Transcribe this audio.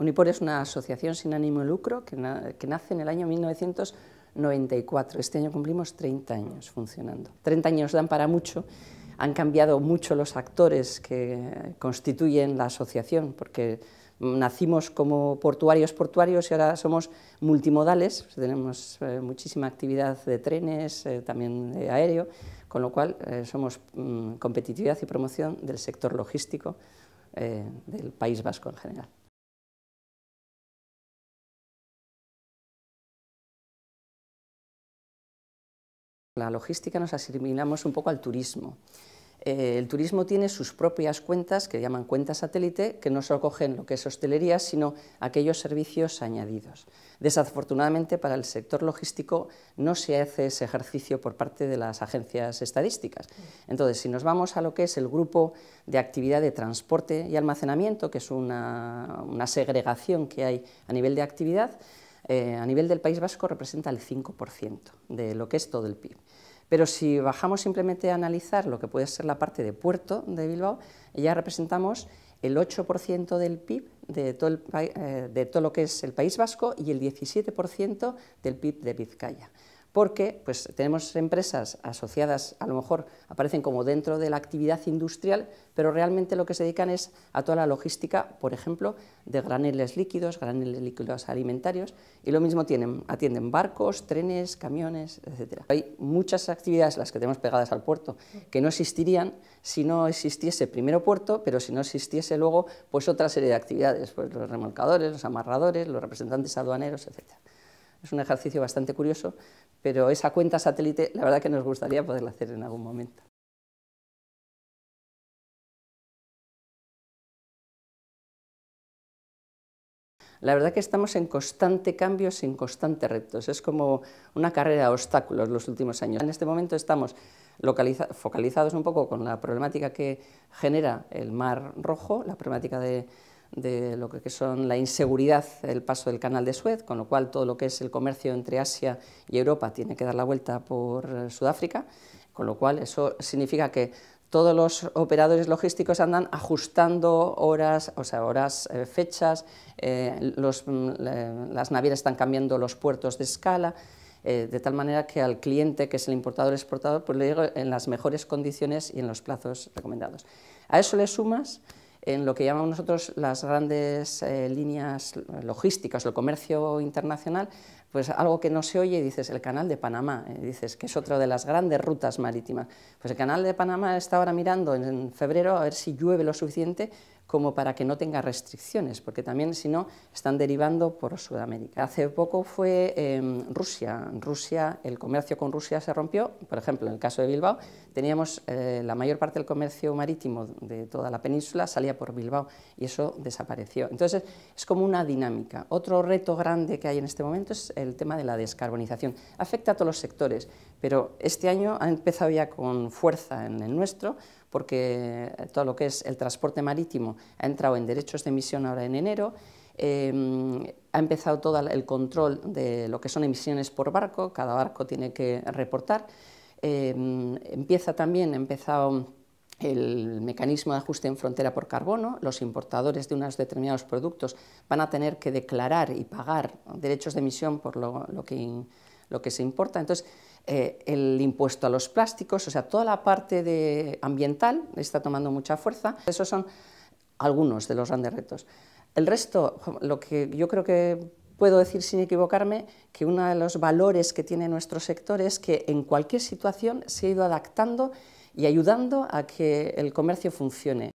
Unipor es una asociación sin ánimo de lucro que, nace en el año 1994. Este año cumplimos 30 años funcionando. 30 años dan para mucho. Han cambiado mucho los actores que constituyen la asociación, porque nacimos como portuarios portuarios y ahora somos multimodales, pues tenemos eh, muchísima actividad de trenes, eh, también de aéreo, con lo cual eh, somos mm, competitividad y promoción del sector logístico del País Vasco en general. la logística nos asimilamos un poco al turismo. Eh, el turismo tiene sus propias cuentas, que llaman cuentas satélite, que no solo cogen lo que es hostelería, sino aquellos servicios añadidos. Desafortunadamente para el sector logístico no se hace ese ejercicio por parte de las agencias estadísticas. Entonces, si nos vamos a lo que es el grupo de actividad de transporte y almacenamiento, que es una segregación que hay a nivel de actividad, eh, a nivel del País Vasco representa el 5% de lo que es todo el PIB. Pero si bajamos simplemente a analizar lo que puede ser la parte de puerto de Bilbao, ya representamos el 8% del PIB de todo, eh, de todo lo que es el País Vasco y el 17% del PIB de Vizcaya porque pues, tenemos empresas asociadas, a lo mejor aparecen como dentro de la actividad industrial, pero realmente lo que se dedican es a toda la logística, por ejemplo, de graneles líquidos, graneles líquidos alimentarios, y lo mismo tienen, atienden barcos, trenes, camiones, etc. Hay muchas actividades, las que tenemos pegadas al puerto, que no existirían si no existiese primero puerto, pero si no existiese luego pues, otra serie de actividades, pues, los remolcadores, los amarradores, los representantes aduaneros, etcétera. Es un ejercicio bastante curioso, pero esa cuenta satélite la verdad que nos gustaría poderla hacer en algún momento. La verdad que estamos en constante cambio, en constantes retos. Es como una carrera de obstáculos los últimos años. En este momento estamos focalizados un poco con la problemática que genera el Mar Rojo, la problemática de de lo que son la inseguridad, el paso del canal de Suez, con lo cual todo lo que es el comercio entre Asia y Europa tiene que dar la vuelta por eh, Sudáfrica, con lo cual eso significa que todos los operadores logísticos andan ajustando horas, o sea, horas, eh, fechas, eh, mm, las navieras están cambiando los puertos de escala, de tal manera que al cliente, que es el importador exportador, pues le llega en las mejores condiciones y en los plazos recomendados. A eso le sumas en lo que llamamos nosotros las grandes eh, líneas logísticas el comercio internacional, pues algo que no se oye, dices el canal de Panamá, eh, dices que es otra de las grandes rutas marítimas. Pues el canal de Panamá está ahora mirando en febrero a ver si llueve lo suficiente como para que no tenga restricciones, porque también si no están derivando por Sudamérica. Hace poco fue em, Rusia, Rusia, el comercio con Rusia se rompió, por ejemplo, en el caso de Bilbao, teníamos eh, la mayor parte del comercio marítimo de toda la península salía por Bilbao y eso desapareció. Entonces es como una dinámica. Otro reto grande que hay en este momento es el tema de la descarbonización. Afecta a todos los sectores, pero este año ha empezado ya con fuerza en el nuestro, porque todo lo que es el transporte marítimo ha entrado en derechos de emisión ahora en enero, eh, ha empezado todo el control de lo que son emisiones por barco, cada barco tiene que reportar. Eh, empieza también, empezado el mecanismo de ajuste en frontera por carbono, los importadores de unos determinados productos van a tener que declarar y pagar derechos de emisión por lo que lo que se importa. Entonces, eh, el impuesto a los plásticos, o sea, toda la parte de ambiental está tomando mucha fuerza. Esos son algunos de los grandes retos. El resto, lo que yo creo que puedo decir sin equivocarme, que uno de los valores que tiene nuestro sector es que en cualquier situación se ha ido adaptando y ayudando a que el comercio funcione.